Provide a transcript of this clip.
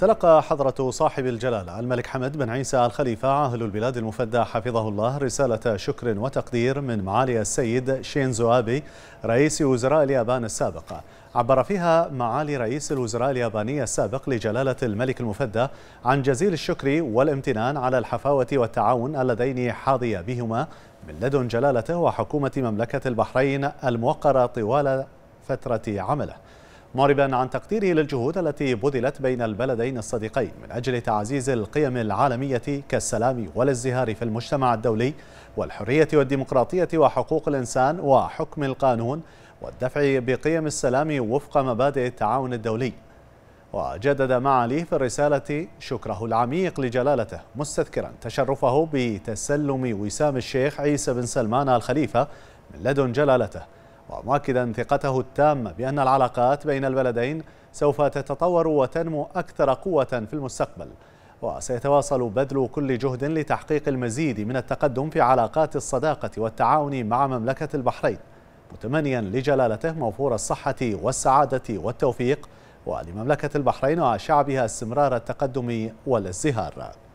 تلقى حضرة صاحب الجلالة الملك حمد بن عيسى الخليفة عاهل البلاد المفدى حفظه الله رسالة شكر وتقدير من معالي السيد شينزو أبي رئيس وزراء اليابان السابق عبر فيها معالي رئيس الوزراء الياباني السابق لجلالة الملك المفدى عن جزيل الشكر والامتنان على الحفاوة والتعاون اللذين حظي بهما من لدن جلالته وحكومة مملكة البحرين الموقرة طوال فترة عمله معربا عن تقديره للجهود التي بذلت بين البلدين الصديقين من أجل تعزيز القيم العالمية كالسلام والازدهار في المجتمع الدولي والحرية والديمقراطية وحقوق الإنسان وحكم القانون والدفع بقيم السلام وفق مبادئ التعاون الدولي وجدد معاليه في الرسالة شكره العميق لجلالته مستذكرا تشرفه بتسلم وسام الشيخ عيسى بن سلمان الخليفة من لدن جلالته ومؤكدا ثقته التامة بأن العلاقات بين البلدين سوف تتطور وتنمو أكثر قوة في المستقبل وسيتواصل بذل كل جهد لتحقيق المزيد من التقدم في علاقات الصداقة والتعاون مع مملكة البحرين متمنيا لجلالته موفور الصحة والسعادة والتوفيق ولمملكة البحرين وشعبها استمرار التقدم والازدهار